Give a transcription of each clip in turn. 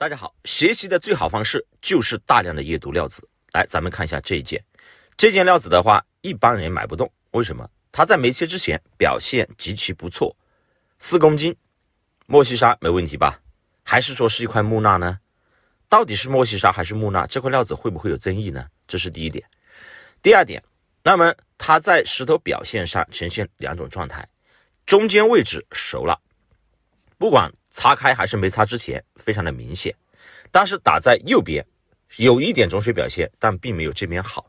大家好，学习的最好方式就是大量的阅读料子。来，咱们看一下这一件，这件料子的话，一般人买不动。为什么？它在没切之前表现极其不错，四公斤，莫西沙没问题吧？还是说是一块木纳呢？到底是莫西沙还是木纳？这块料子会不会有争议呢？这是第一点。第二点，那么它在石头表现上呈现两种状态，中间位置熟了。不管擦开还是没擦之前，非常的明显。但是打在右边，有一点种水表现，但并没有这边好。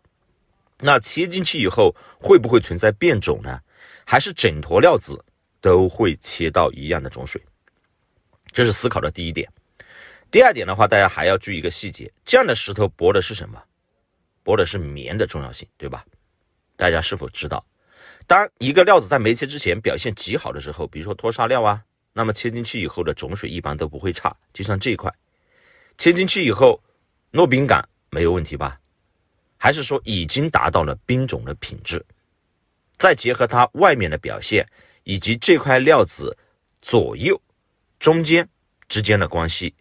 那切进去以后，会不会存在变种呢？还是整坨料子都会切到一样的种水？这是思考的第一点。第二点的话，大家还要注意一个细节：这样的石头薄的是什么？薄的是棉的重要性，对吧？大家是否知道？当一个料子在没切之前表现极好的时候，比如说脱砂料啊。那么切进去以后的种水一般都不会差，就像这一块切进去以后，糯冰感没有问题吧？还是说已经达到了冰种的品质？再结合它外面的表现，以及这块料子左右、中间之间的关系，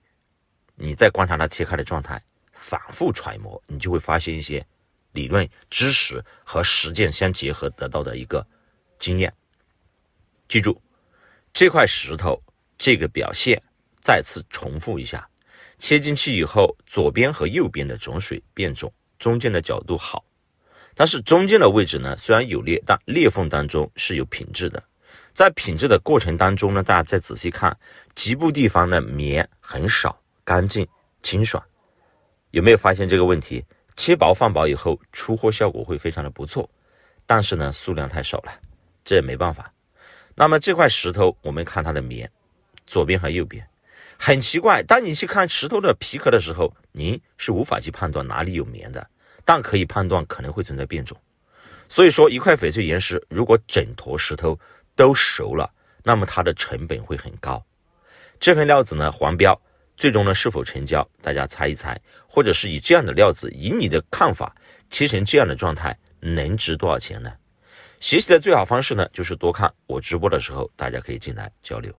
你再观察它切开的状态，反复揣摩，你就会发现一些理论知识和实践相结合得到的一个经验。记住。这块石头这个表现再次重复一下，切进去以后，左边和右边的种水变种，中间的角度好，但是中间的位置呢，虽然有裂，但裂缝当中是有品质的。在品质的过程当中呢，大家再仔细看，局部地方的棉很少，干净清爽，有没有发现这个问题？切薄放薄以后，出货效果会非常的不错，但是呢，数量太少了，这也没办法。那么这块石头，我们看它的棉，左边和右边很奇怪。当你去看石头的皮壳的时候，您是无法去判断哪里有棉的，但可以判断可能会存在变种。所以说，一块翡翠原石如果整坨石头都熟了，那么它的成本会很高。这份料子呢，黄标，最终呢是否成交，大家猜一猜？或者是以这样的料子，以你的看法，切成这样的状态，能值多少钱呢？学习的最好方式呢，就是多看我直播的时候，大家可以进来交流。